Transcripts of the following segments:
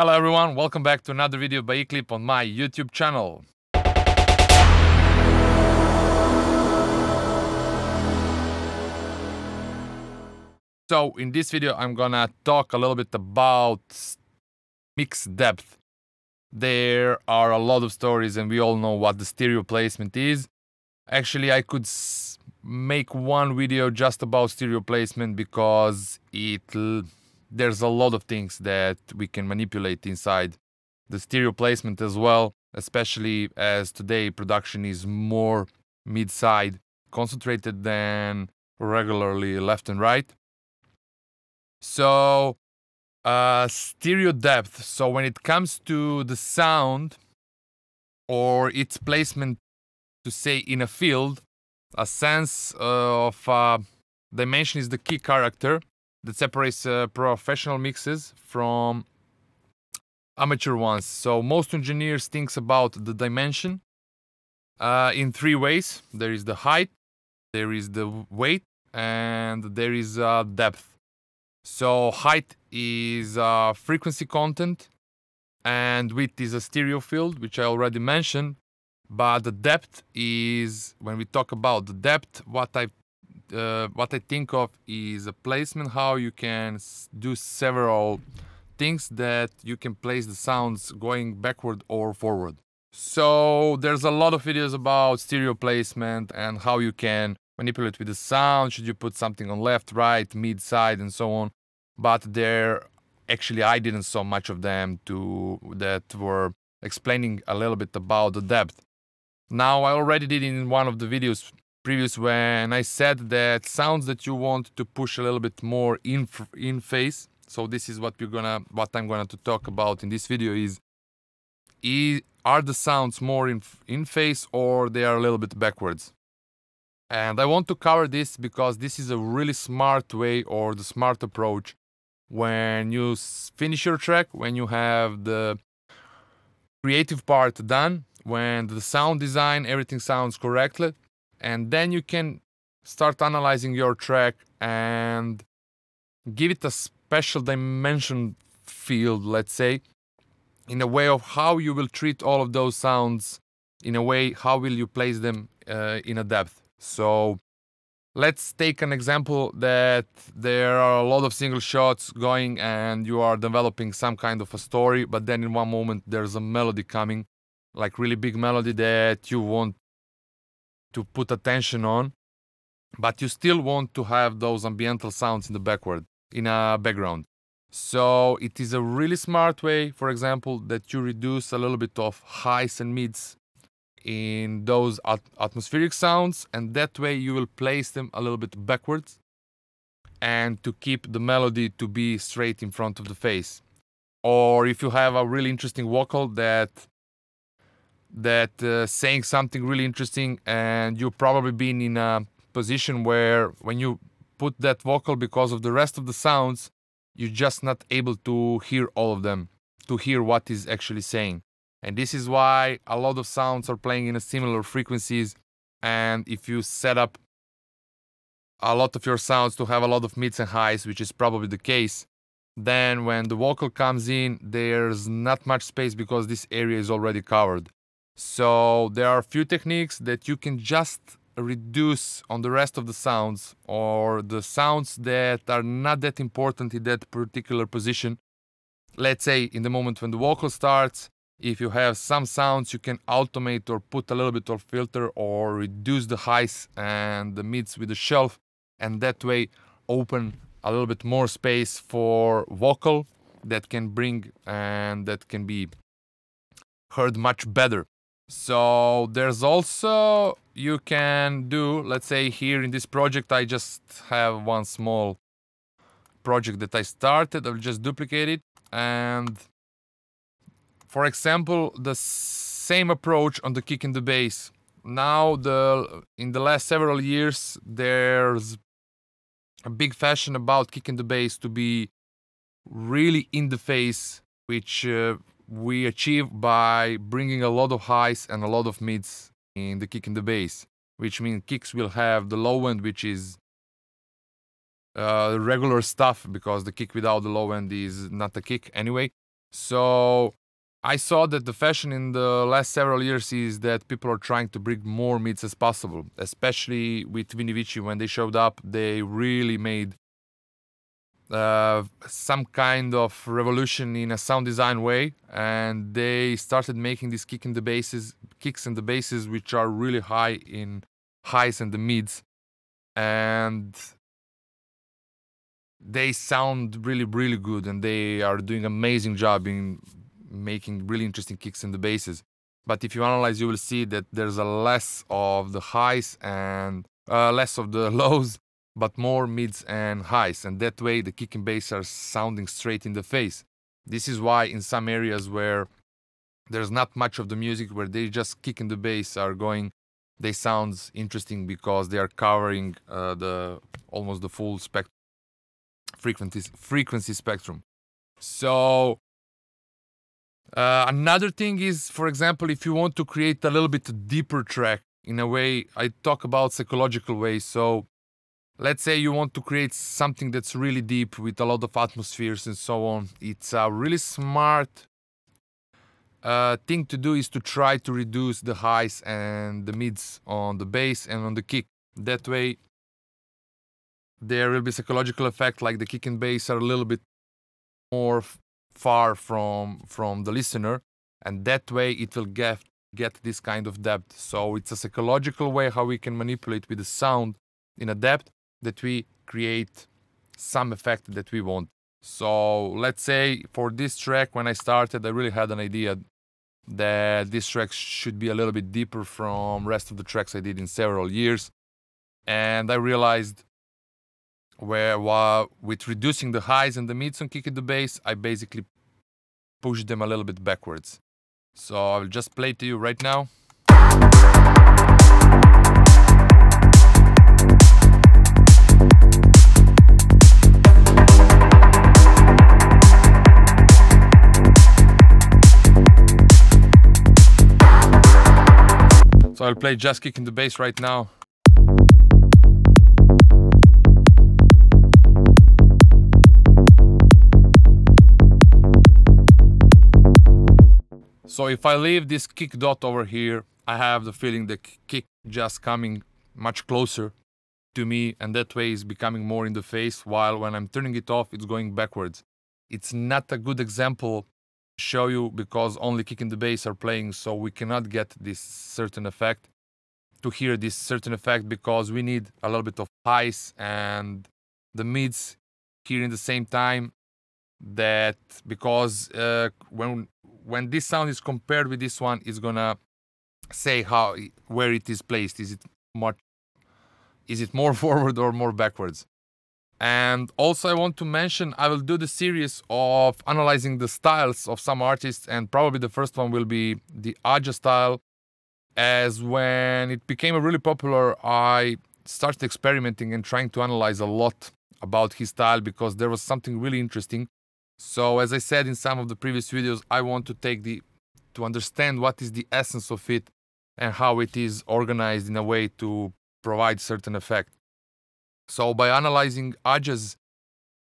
Hello everyone, welcome back to another video by eClip on my YouTube channel. So in this video I'm gonna talk a little bit about mix depth. There are a lot of stories and we all know what the stereo placement is. Actually I could make one video just about stereo placement because it there's a lot of things that we can manipulate inside the stereo placement as well, especially as today production is more mid-side concentrated than regularly left and right. So uh, stereo depth. So when it comes to the sound or its placement, to say in a field, a sense of uh, dimension is the key character that separates uh, professional mixes from amateur ones. So most engineers thinks about the dimension uh, in three ways. There is the height, there is the weight, and there is uh, depth. So height is uh, frequency content, and width is a stereo field, which I already mentioned. But the depth is when we talk about the depth, what I uh, what I think of is a placement, how you can do several things that you can place the sounds going backward or forward. So there's a lot of videos about stereo placement and how you can manipulate with the sound. Should you put something on left, right, mid, side, and so on. But there, actually, I didn't saw much of them to that were explaining a little bit about the depth. Now I already did in one of the videos previous when I said that sounds that you want to push a little bit more in in phase, So this is what we're gonna, what I'm gonna to talk about in this video is, is are the sounds more in in phase or they are a little bit backwards. And I want to cover this because this is a really smart way or the smart approach when you finish your track, when you have the creative part done, when the sound design, everything sounds correctly, and then you can start analyzing your track and give it a special dimension field, let's say, in a way of how you will treat all of those sounds, in a way, how will you place them uh, in a depth. So let's take an example that there are a lot of single shots going and you are developing some kind of a story, but then in one moment there's a melody coming, like really big melody that you want to put attention on, but you still want to have those ambiental sounds in the backward, in a background. So it is a really smart way, for example, that you reduce a little bit of highs and mids in those at atmospheric sounds, and that way you will place them a little bit backwards and to keep the melody to be straight in front of the face. Or if you have a really interesting vocal that that uh, saying something really interesting and you've probably been in a position where when you put that vocal because of the rest of the sounds you're just not able to hear all of them to hear what is actually saying and this is why a lot of sounds are playing in a similar frequencies and if you set up a lot of your sounds to have a lot of mids and highs which is probably the case then when the vocal comes in there's not much space because this area is already covered so there are a few techniques that you can just reduce on the rest of the sounds or the sounds that are not that important in that particular position. Let's say in the moment when the vocal starts, if you have some sounds, you can automate or put a little bit of filter or reduce the highs and the mids with the shelf, and that way open a little bit more space for vocal that can bring and that can be heard much better so there's also, you can do, let's say here in this project, I just have one small project that I started. I'll just duplicate it. And for example, the same approach on the kick and the bass. Now the in the last several years, there's a big fashion about kicking the bass to be really in the face, which uh, we achieve by bringing a lot of highs and a lot of mids in the kick and the bass, which means kicks will have the low end, which is uh, regular stuff because the kick without the low end is not a kick anyway. So I saw that the fashion in the last several years is that people are trying to bring more mids as possible, especially with Vinivici. When they showed up, they really made uh, some kind of revolution in a sound design way, and they started making these kick in the basses, kicks in the basses, which are really high in highs and the mids, and they sound really really good, and they are doing amazing job in making really interesting kicks in the basses. But if you analyze, you will see that there's a less of the highs and uh, less of the lows but more mids and highs, and that way the kick and bass are sounding straight in the face. This is why in some areas where there's not much of the music, where they just kick and the bass are going, they sounds interesting because they are covering uh, the almost the full spectrum frequency frequency spectrum. So uh, another thing is, for example, if you want to create a little bit deeper track, in a way, I talk about psychological way. So Let's say you want to create something that's really deep with a lot of atmospheres and so on. It's a really smart uh, thing to do is to try to reduce the highs and the mids on the bass and on the kick. That way, there will be psychological effect like the kick and bass are a little bit more far from from the listener, and that way it will get get this kind of depth. So it's a psychological way how we can manipulate with the sound in a depth that we create some effect that we want. So let's say for this track, when I started, I really had an idea that this track should be a little bit deeper from rest of the tracks I did in several years. And I realized where while with reducing the highs and the mids on Kick the Bass, I basically pushed them a little bit backwards. So I'll just play to you right now. So I'll play Jazz Kick in the Bass right now. So if I leave this kick dot over here, I have the feeling the kick just coming much closer to me and that way is becoming more in the face while when I'm turning it off, it's going backwards. It's not a good example show you because only kicking the bass are playing, so we cannot get this certain effect to hear this certain effect because we need a little bit of highs and the mids here in the same time that because uh, when when this sound is compared with this one it's gonna say how where it is placed is it much is it more forward or more backwards and also I want to mention, I will do the series of analyzing the styles of some artists and probably the first one will be the Aja style. As when it became really popular, I started experimenting and trying to analyze a lot about his style because there was something really interesting. So as I said in some of the previous videos, I want to take the, to understand what is the essence of it and how it is organized in a way to provide certain effect. So by analyzing Aj's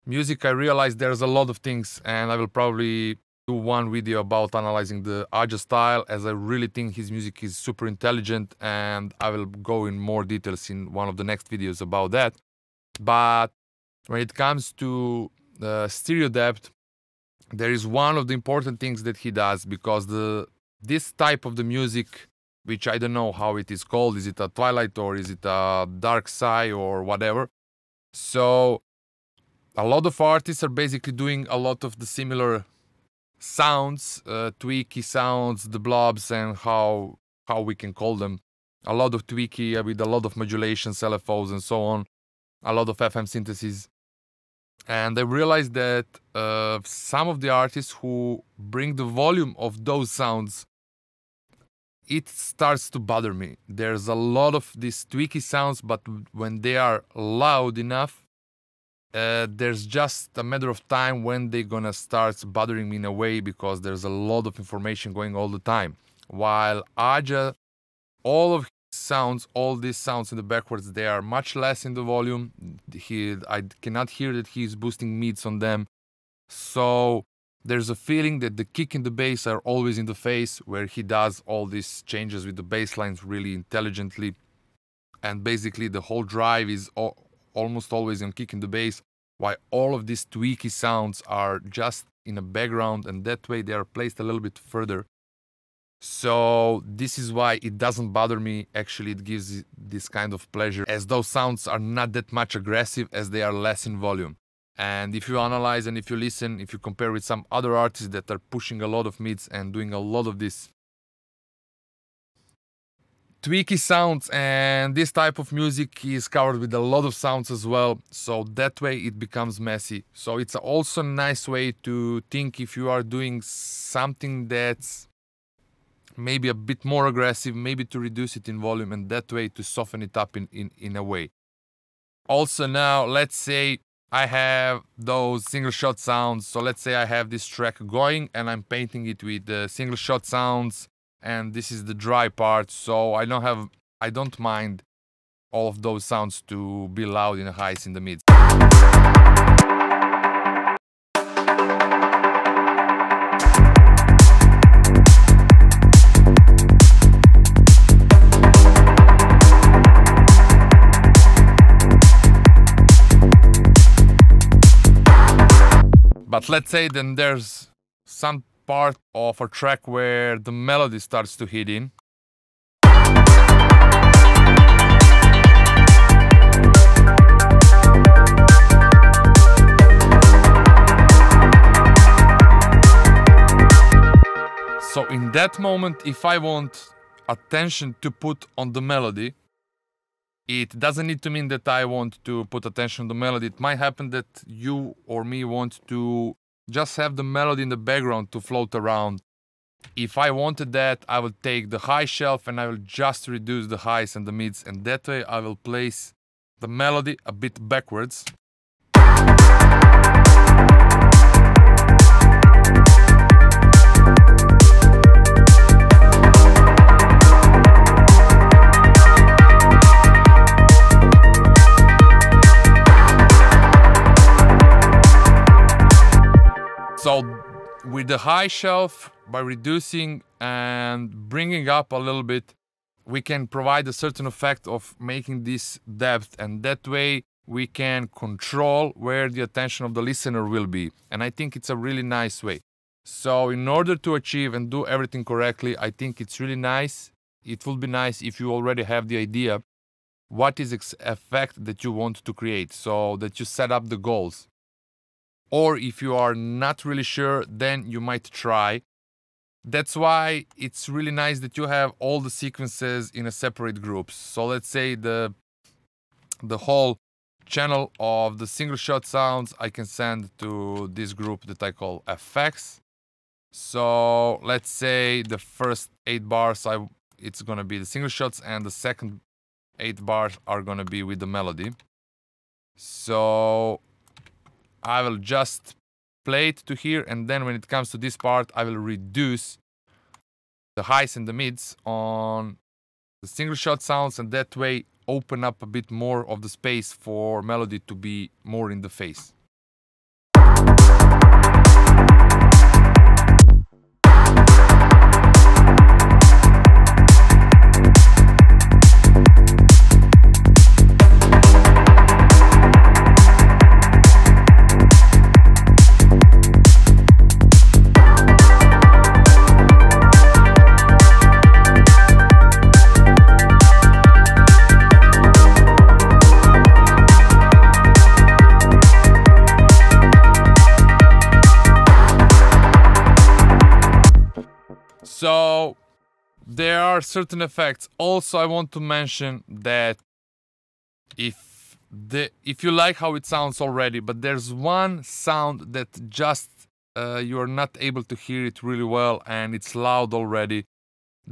music, I realized there's a lot of things, and I will probably do one video about analyzing the Aja style, as I really think his music is super intelligent, and I will go in more details in one of the next videos about that. But when it comes to uh, stereo depth, there is one of the important things that he does because the this type of the music which I don't know how it is called. Is it a twilight or is it a dark side or whatever? So a lot of artists are basically doing a lot of the similar sounds, uh, tweaky sounds, the blobs, and how how we can call them. A lot of tweaky uh, with a lot of modulations, LFOs, and so on. A lot of FM synthesis, And I realized that uh, some of the artists who bring the volume of those sounds it starts to bother me. There's a lot of these tweaky sounds, but when they are loud enough, uh, there's just a matter of time when they're gonna start bothering me in a way because there's a lot of information going all the time. While Aja, all of his sounds, all these sounds in the backwards, they are much less in the volume. He, I cannot hear that he's boosting mids on them. So there's a feeling that the kick and the bass are always in the face, where he does all these changes with the bass lines really intelligently. And basically, the whole drive is almost always on kick and the bass, while all of these tweaky sounds are just in the background, and that way they are placed a little bit further. So this is why it doesn't bother me. Actually, it gives this kind of pleasure, as those sounds are not that much aggressive as they are less in volume. And if you analyze and if you listen, if you compare with some other artists that are pushing a lot of mids and doing a lot of this tweaky sounds and this type of music is covered with a lot of sounds as well so that way it becomes messy so it's also a nice way to think if you are doing something that's maybe a bit more aggressive maybe to reduce it in volume and that way to soften it up in in, in a way also now let's say I have those single shot sounds. So let's say I have this track going and I'm painting it with the single shot sounds and this is the dry part. So I don't have, I don't mind all of those sounds to be loud in the highs in the mids. But let's say then there's some part of a track where the melody starts to hit in. So in that moment, if I want attention to put on the melody, it doesn't need to mean that I want to put attention to melody. It might happen that you or me want to just have the melody in the background to float around. If I wanted that, I will take the high shelf and I will just reduce the highs and the mids, and that way I will place the melody a bit backwards. So with the high shelf, by reducing and bringing up a little bit, we can provide a certain effect of making this depth and that way we can control where the attention of the listener will be. And I think it's a really nice way. So in order to achieve and do everything correctly, I think it's really nice. It would be nice if you already have the idea what is effect that you want to create so that you set up the goals or if you are not really sure, then you might try. That's why it's really nice that you have all the sequences in a separate groups. So let's say the, the whole channel of the single shot sounds I can send to this group that I call FX. So let's say the first eight bars, I, it's gonna be the single shots and the second eight bars are gonna be with the melody. So I will just play it to here, and then when it comes to this part, I will reduce the highs and the mids on the single shot sounds, and that way open up a bit more of the space for melody to be more in the face. certain effects. Also, I want to mention that if the if you like how it sounds already, but there's one sound that just uh, you are not able to hear it really well and it's loud already.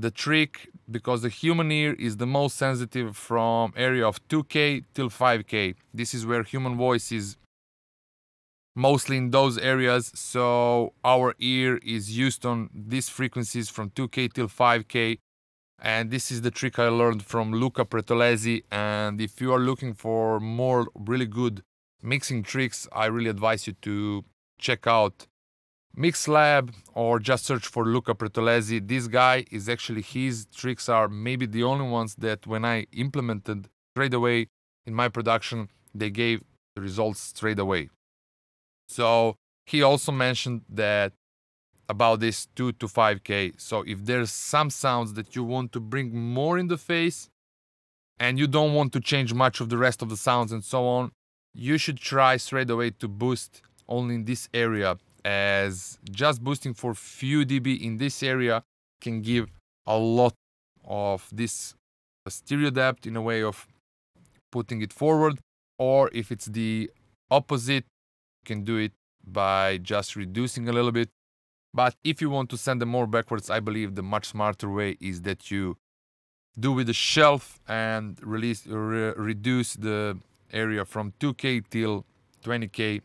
The trick, because the human ear is the most sensitive from area of 2K till 5K. This is where human voice is mostly in those areas. So our ear is used on these frequencies from 2K till 5K. And this is the trick I learned from Luca Pretolesi. And if you are looking for more really good mixing tricks, I really advise you to check out MixLab or just search for Luca Pretolesi. This guy is actually, his tricks are maybe the only ones that when I implemented straight away in my production, they gave the results straight away. So he also mentioned that about this 2 to 5k so if there's some sounds that you want to bring more in the face and you don't want to change much of the rest of the sounds and so on you should try straight away to boost only in this area as just boosting for few dB in this area can give a lot of this stereo depth in a way of putting it forward or if it's the opposite you can do it by just reducing a little bit but if you want to send them more backwards, I believe the much smarter way is that you do with the shelf and release re reduce the area from 2k till 20k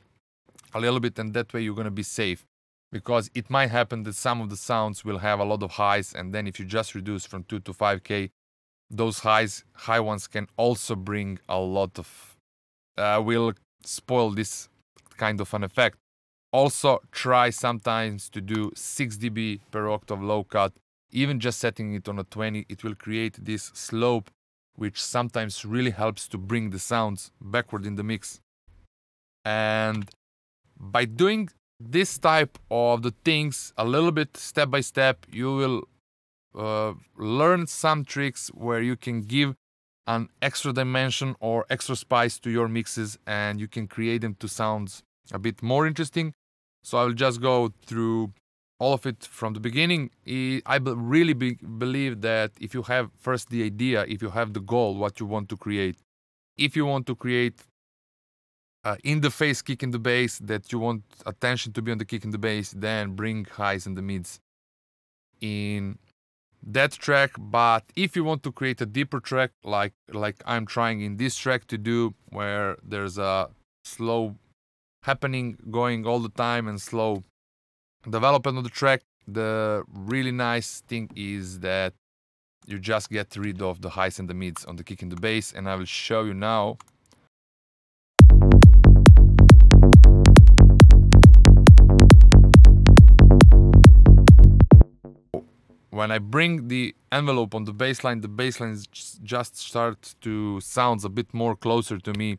a little bit and that way you're going to be safe because it might happen that some of the sounds will have a lot of highs and then if you just reduce from 2 to 5k those highs high ones can also bring a lot of uh, will spoil this kind of an effect also try sometimes to do 6 dB per octave low cut. Even just setting it on a 20, it will create this slope, which sometimes really helps to bring the sounds backward in the mix. And by doing this type of the things a little bit step by step, you will uh, learn some tricks where you can give an extra dimension or extra spice to your mixes and you can create them to sounds a bit more interesting so I'll just go through all of it from the beginning. I really be believe that if you have first the idea, if you have the goal, what you want to create, if you want to create uh, in the face kick in the base, that you want attention to be on the kick in the base, then bring highs and the mids in that track. But if you want to create a deeper track, like like I'm trying in this track to do, where there's a slow happening, going all the time and slow development of the track. The really nice thing is that you just get rid of the highs and the mids on the kick and the bass, and I will show you now when I bring the envelope on the baseline, the baseline just starts to sound a bit more closer to me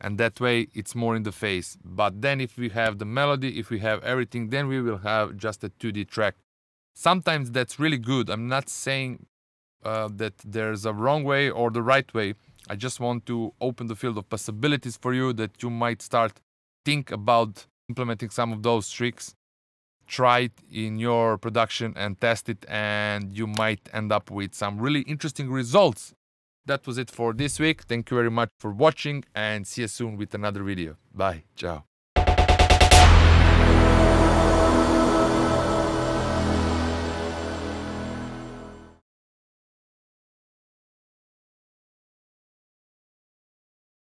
and that way it's more in the face but then if we have the melody if we have everything then we will have just a 2d track sometimes that's really good i'm not saying uh, that there's a wrong way or the right way i just want to open the field of possibilities for you that you might start think about implementing some of those tricks try it in your production and test it and you might end up with some really interesting results that was it for this week. Thank you very much for watching and see you soon with another video. Bye. Ciao.